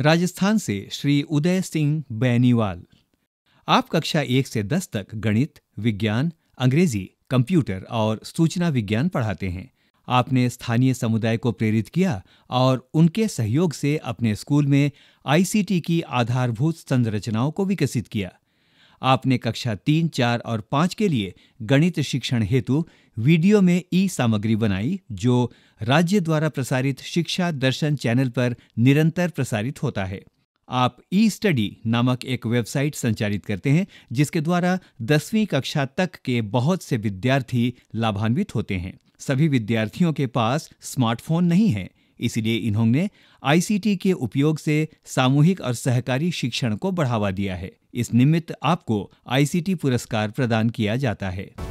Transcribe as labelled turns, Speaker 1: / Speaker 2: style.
Speaker 1: राजस्थान से श्री उदय सिंह बैनीवाल आप कक्षा एक से दस तक गणित विज्ञान अंग्रेजी कंप्यूटर और सूचना विज्ञान पढ़ाते हैं आपने स्थानीय समुदाय को प्रेरित किया और उनके सहयोग से अपने स्कूल में आईसीटी की आधारभूत संरचनाओं को विकसित किया आपने कक्षा तीन चार और पाँच के लिए गणित शिक्षण हेतु वीडियो में ई सामग्री बनाई जो राज्य द्वारा प्रसारित शिक्षा दर्शन चैनल पर निरंतर प्रसारित होता है आप ई स्टडी नामक एक वेबसाइट संचालित करते हैं जिसके द्वारा दसवीं कक्षा तक के बहुत से विद्यार्थी लाभान्वित होते हैं सभी विद्यार्थियों के पास स्मार्टफोन नहीं है इसलिए इन्होंने आईसीटी के उपयोग से सामूहिक और सहकारी शिक्षण को बढ़ावा दिया है इस निमित्त आपको आईसीटी पुरस्कार प्रदान किया जाता है